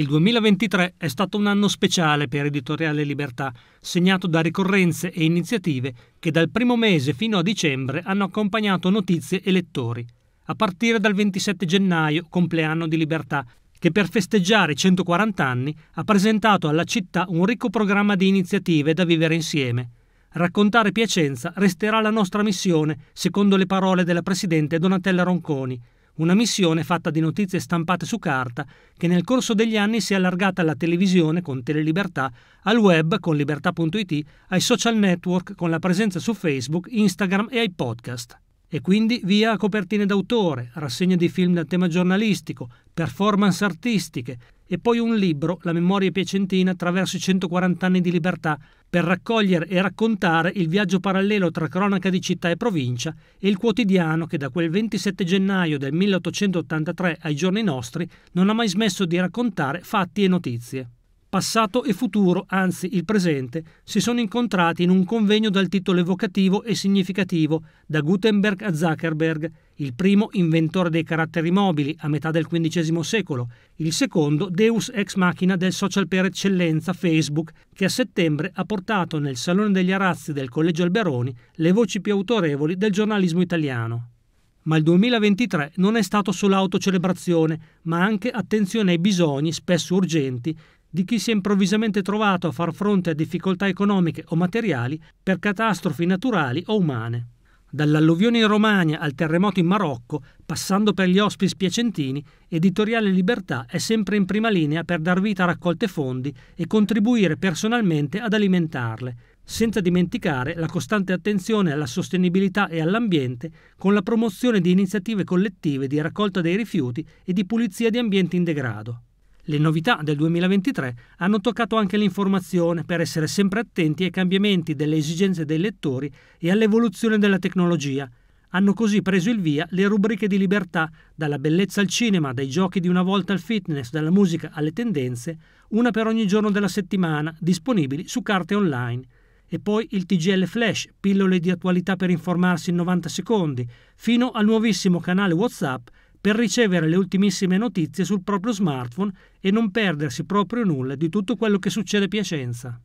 Il 2023 è stato un anno speciale per Editoriale Libertà, segnato da ricorrenze e iniziative che dal primo mese fino a dicembre hanno accompagnato notizie e lettori, a partire dal 27 gennaio, compleanno di Libertà, che per festeggiare i 140 anni ha presentato alla città un ricco programma di iniziative da vivere insieme. Raccontare Piacenza resterà la nostra missione, secondo le parole della Presidente Donatella Ronconi, una missione fatta di notizie stampate su carta che nel corso degli anni si è allargata alla televisione con Telelibertà, al web con libertà.it, ai social network con la presenza su Facebook, Instagram e ai podcast. E quindi via a copertine d'autore, rassegne di film dal tema giornalistico, performance artistiche e poi un libro, La memoria piacentina attraverso i 140 anni di libertà, per raccogliere e raccontare il viaggio parallelo tra cronaca di città e provincia e il quotidiano che da quel 27 gennaio del 1883 ai giorni nostri non ha mai smesso di raccontare fatti e notizie passato e futuro, anzi il presente, si sono incontrati in un convegno dal titolo evocativo e significativo da Gutenberg a Zuckerberg, il primo inventore dei caratteri mobili a metà del XV secolo, il secondo deus ex machina del social per eccellenza Facebook, che a settembre ha portato nel Salone degli Arazzi del Collegio Alberoni le voci più autorevoli del giornalismo italiano. Ma il 2023 non è stato solo autocelebrazione, ma anche attenzione ai bisogni, spesso urgenti, di chi si è improvvisamente trovato a far fronte a difficoltà economiche o materiali per catastrofi naturali o umane. Dall'alluvione in Romagna al terremoto in Marocco, passando per gli ospiti piacentini, Editoriale Libertà è sempre in prima linea per dar vita a raccolte fondi e contribuire personalmente ad alimentarle, senza dimenticare la costante attenzione alla sostenibilità e all'ambiente con la promozione di iniziative collettive di raccolta dei rifiuti e di pulizia di ambienti in degrado. Le novità del 2023 hanno toccato anche l'informazione per essere sempre attenti ai cambiamenti delle esigenze dei lettori e all'evoluzione della tecnologia. Hanno così preso il via le rubriche di libertà, dalla bellezza al cinema, dai giochi di una volta al fitness, dalla musica alle tendenze, una per ogni giorno della settimana, disponibili su carte online. E poi il TGL Flash, pillole di attualità per informarsi in 90 secondi, fino al nuovissimo canale WhatsApp per ricevere le ultimissime notizie sul proprio smartphone e non perdersi proprio nulla di tutto quello che succede a Piacenza.